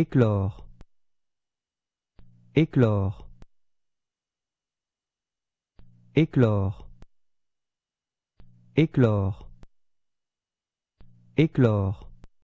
éclore éclore éclore éclore éclore